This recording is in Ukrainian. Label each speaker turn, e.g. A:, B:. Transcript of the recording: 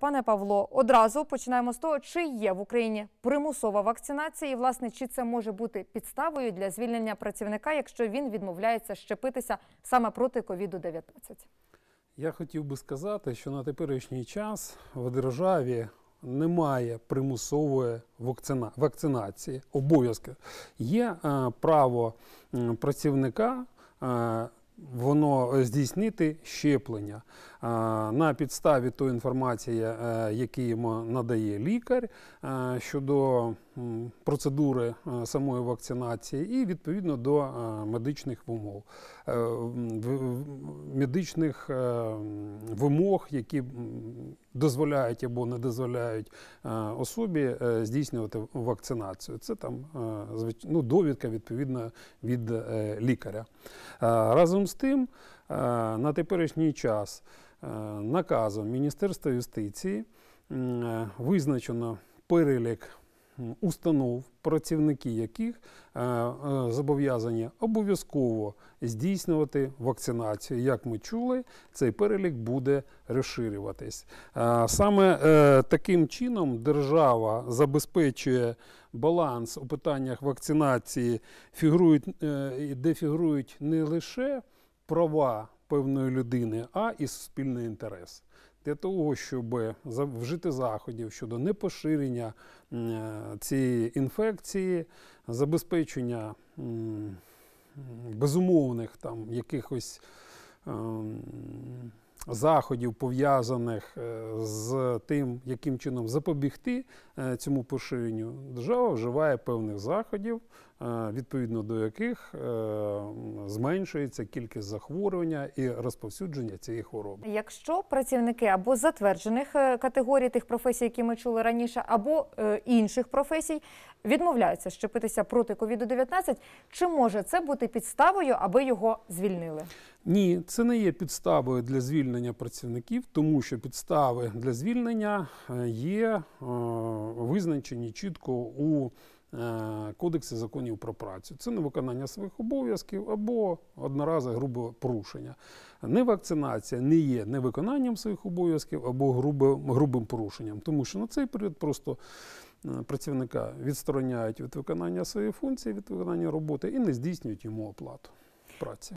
A: Пане Павло, одразу починаємо з того, чи є в Україні примусова вакцинація, і власне чи це може бути підставою для звільнення працівника, якщо він відмовляється щепитися саме проти ковіду 19
B: я хотів би сказати, що на теперішній час в державі немає примусової вакцина... вакцинації обов'язки. Є е, право працівника. Е, воно здійснити щеплення на підставі тої інформації, е, яку йому надає лікар е, щодо процедури е, самої вакцинації, і відповідно до медичних вимог медичних е, вимог, які дозволяють або не дозволяють е, особі е, здійснювати вакцинацію. Це там ну, довідка відповідна від лікаря. Разом з тим, на теперішній час наказом Міністерства юстиції визначено перелік установ, працівники яких е, е, зобов'язані обов'язково здійснювати вакцинацію. Як ми чули, цей перелік буде розширюватись. Е, саме таким чином держава забезпечує баланс у питаннях вакцинації, де фігурують не лише права певної людини, а і суспільний інтерес для того, щоб вжити заходів щодо непоширення е, цієї інфекції, забезпечення безумовних там якихось ем, заходів, пов'язаних е, з тим, яким чином запобігти е, цьому поширенню, держава вживає певних заходів. Е, відповідно до яких е, зменшується кількість захворювання і розповсюдження цієї хвороби.
A: Якщо працівники або затверджених е, категорій тих професій, які ми чули раніше, або інших професій відмовляються щепитися проти covid 19 чи може це бути підставою, аби його звільнили?
B: Ні, це не є підставою для звільнення працівників, тому що підстави для звільнення є визначені чітко у Е, Кодексі законів про працю. Це не виконання своїх обов'язків або одноразове грубе порушення. Невакцинація не є невиконанням своїх обов'язків або грубим, грубим порушенням, тому що на цей період просто е, працівника відстороняють від виконання своєї функції, від виконання роботи і не здійснюють йому оплату праці.